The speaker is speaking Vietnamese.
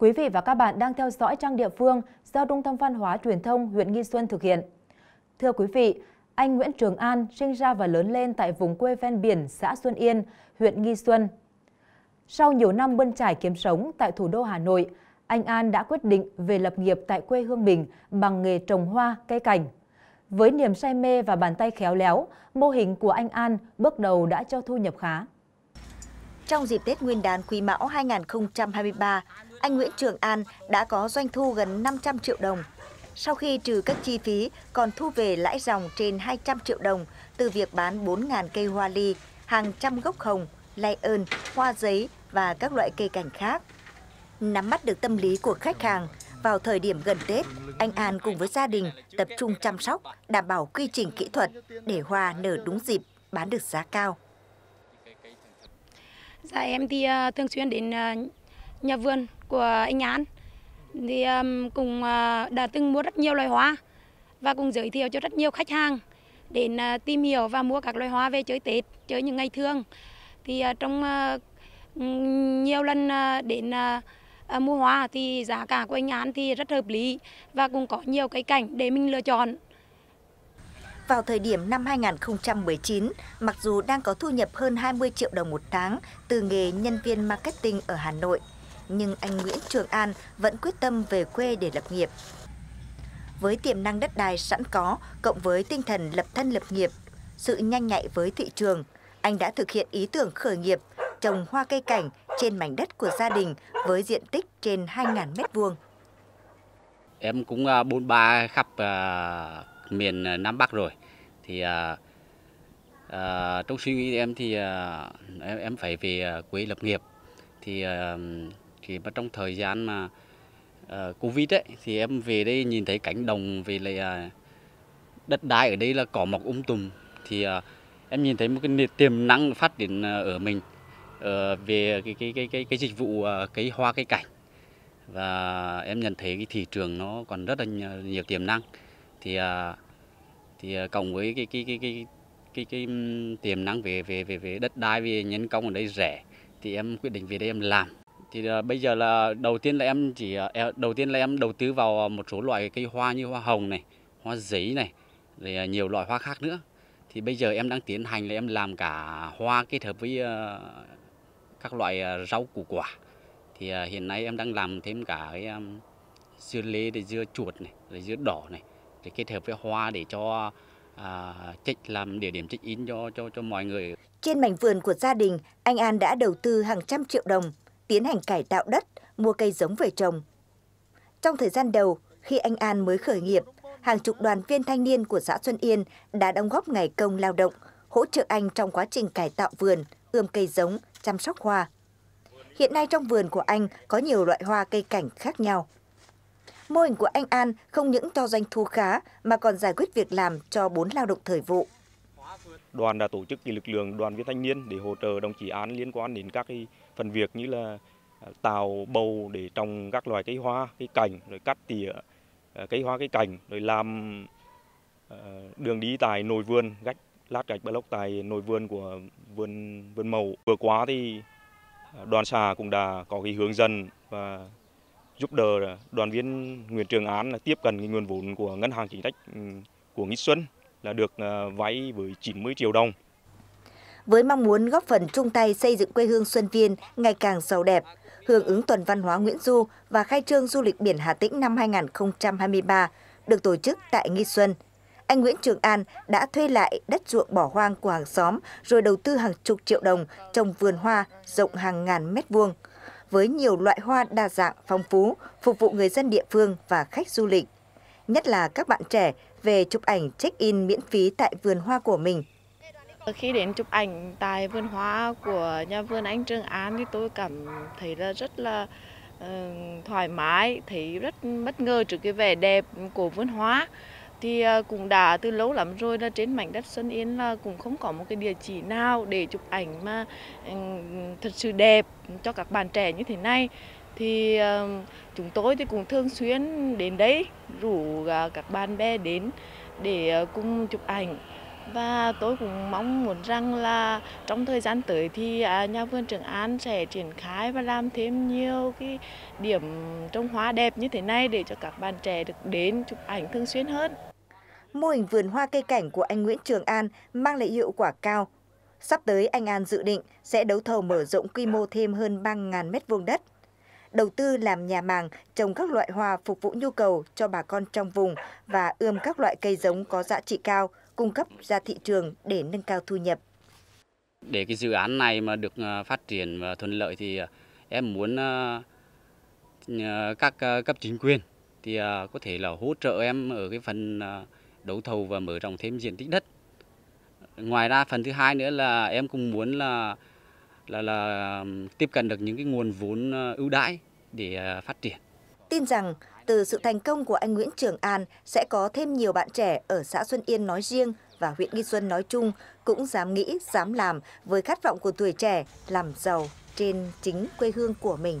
Quý vị và các bạn đang theo dõi trang địa phương do Trung tâm Văn hóa Truyền thông huyện Nghi Xuân thực hiện. Thưa quý vị, anh Nguyễn Trường An sinh ra và lớn lên tại vùng quê ven biển xã Xuân Yên, huyện Nghi Xuân. Sau nhiều năm bươn trải kiếm sống tại thủ đô Hà Nội, anh An đã quyết định về lập nghiệp tại quê hương mình bằng nghề trồng hoa, cây cảnh. Với niềm say mê và bàn tay khéo léo, mô hình của anh An bước đầu đã cho thu nhập khá. Trong dịp Tết Nguyên đán Quý Mão 2023, anh Nguyễn Trường An đã có doanh thu gần 500 triệu đồng. Sau khi trừ các chi phí, còn thu về lãi dòng trên 200 triệu đồng từ việc bán 4.000 cây hoa ly, hàng trăm gốc hồng, lai ơn, hoa giấy và các loại cây cảnh khác. Nắm bắt được tâm lý của khách hàng, vào thời điểm gần Tết, anh An cùng với gia đình tập trung chăm sóc, đảm bảo quy trình kỹ thuật để hoa nở đúng dịp, bán được giá cao. Dạ em thì ờ, thường xuyên đến ờ, nhà vườn của anh An thì um, cũng uh, đã từng mua rất nhiều loài hoa và cùng giới thiệu cho rất nhiều khách hàng đến uh, tìm hiểu và mua các loài hoa về chơi Tết, chơi những ngày thường. Thì uh, trong nhiều lần đến à, mua hoa thì giá cả của anh An thì rất hợp lý và cũng có nhiều cái cảnh để mình lựa chọn. Vào thời điểm năm 2019, mặc dù đang có thu nhập hơn 20 triệu đồng một tháng từ nghề nhân viên marketing ở Hà Nội, nhưng anh Nguyễn Trường An vẫn quyết tâm về quê để lập nghiệp. Với tiềm năng đất đai sẵn có, cộng với tinh thần lập thân lập nghiệp, sự nhanh nhạy với thị trường, anh đã thực hiện ý tưởng khởi nghiệp trồng hoa cây cảnh trên mảnh đất của gia đình với diện tích trên 2.000 m2. Em cũng à, bốn ba khắp à, miền à, Nam Bắc rồi. Thì trong suy nghĩ em thì em, phải về quê lập nghiệp. Thì thì mà trong thời gian mà uh, covid ấy thì em về đây nhìn thấy cánh đồng về lại uh, đất đai ở đây là cỏ mọc um tùm thì uh, em nhìn thấy một cái tiềm năng phát triển ở mình uh, về cái cái cái cái cái dịch vụ uh, cái hoa cây cảnh và em nhận thấy cái thị trường nó còn rất là nhiều tiềm năng thì uh, thì cộng với cái cái cái cái cái, cái tiềm năng về về về về đất đai về nhân công ở đây rẻ thì em quyết định về đây em làm thì à, bây giờ là đầu tiên là em chỉ à, e, đầu tiên là em đầu tư vào à, một số loại cây hoa như hoa hồng này hoa giấy này rồi nhiều loại hoa khác nữa thì bây giờ em đang tiến hành là em làm cả hoa kết hợp với các loại rau củ quả thì hiện nay em đang làm thêm cả cái dưa lê để dưa chuột này rồi dưa đỏ này để kết hợp với hoa để cho à, làm địa điểm trích in cho cho cho mọi người trên mảnh vườn của gia đình anh An đã đầu tư hàng trăm triệu đồng tiến hành cải tạo đất, mua cây giống về trồng. Trong thời gian đầu, khi anh An mới khởi nghiệp, hàng chục đoàn viên thanh niên của xã Xuân Yên đã đóng góp ngày công lao động, hỗ trợ anh trong quá trình cải tạo vườn, ươm cây giống, chăm sóc hoa. Hiện nay trong vườn của anh có nhiều loại hoa cây cảnh khác nhau. Mô hình của anh An không những cho doanh thu khá mà còn giải quyết việc làm cho bốn lao động thời vụ đoàn đã tổ chức lực lượng đoàn viên thanh niên để hỗ trợ đồng chí án liên quan đến các phần việc như là à, tạo bầu để trồng các loài cây hoa, cây cảnh, rồi cắt tỉa à, cây hoa, cây cảnh, rồi làm à, đường đi tại nội vườn, gạch lát gạch block tại nội vườn của vườn vườn màu Vừa qua thì đoàn xã cũng đã có cái hướng dẫn và giúp đỡ đoàn viên Nguyễn Trường Án tiếp cận cái nguồn vốn của ngân hàng chính sách ừ, của Nghị Xuân là được ờ, vay với 90 triệu đồng. Với mong muốn góp phần chung tay xây dựng quê hương Xuân Viên ngày càng giàu đẹp, hưởng ứng tuần văn hóa Nguyễn Du và khai trương du lịch biển Hà Tĩnh năm 2023 được tổ chức tại Nghi Xuân. Anh Nguyễn Trường An đã thuê lại đất ruộng bỏ hoang của hàng xóm rồi đầu tư hàng chục triệu đồng trồng vườn hoa rộng hàng ngàn mét vuông với nhiều loại hoa đa dạng phong phú, phục vụ người dân địa phương và khách du lịch nhất là các bạn trẻ về chụp ảnh check-in miễn phí tại vườn hoa của mình. Ờ, khi đến chụp ảnh tại vườn hoa của nhà vườn anh Trương Án thì tôi cảm thấy là rất là ờ, thoải mái, thấy rất bất ngờ trước cái vẻ đẹp của vườn hoa. Thì uh, cũng đã từ lâu lắm rồi là trên mảnh đất Xuân Yên là cũng không có một cái địa chỉ nào để chụp ảnh mà thật sự đẹp cho các bạn trẻ như thế này thì ờ, chúng tôi thì cũng thường xuyên đến đấy rủ à, các bạn bè đến để ờ, cùng chụp ảnh và tôi cũng mong muốn rằng là trong thời gian tới thì à, nhà vườn Trường An sẽ triển khai và làm thêm nhiều cái điểm trồng hoa đẹp như thế này để cho các bạn trẻ được đến chụp ảnh thường xuyên hơn. Mô hình vườn hoa cây cảnh của anh Nguyễn Trường An mang lại hiệu quả cao. Sắp tới anh An dự định sẽ đấu thầu mở rộng quy mô thêm hơn 3.000 mét vuông đất đầu tư làm nhà màng, trồng các loại hoa phục vụ nhu cầu cho bà con trong vùng và ươm các loại cây giống có giá trị cao, cung cấp ra thị trường để nâng cao thu nhập. Để cái dự án này mà được ờ, phát triển và thuận lợi thì ờ, em muốn ờ, các cấp chính quyền thì có thể là hỗ trợ em ở cái phần đấu thầu và mở rộng thêm diện tích đất. Ngoài ra phần thứ hai nữa là em cũng muốn là là là tiếp cận được những cái nguồn vốn ờ, ưu đãi để ờ, phát triển. Tin rằng từ sự thành công của anh Nguyễn Trường An sẽ có thêm nhiều bạn trẻ ở xã Xuân Yên nói riêng và huyện Nghi Xuân nói chung cũng dám nghĩ, dám làm với khát vọng của tuổi trẻ làm giàu trên chính quê hương của mình.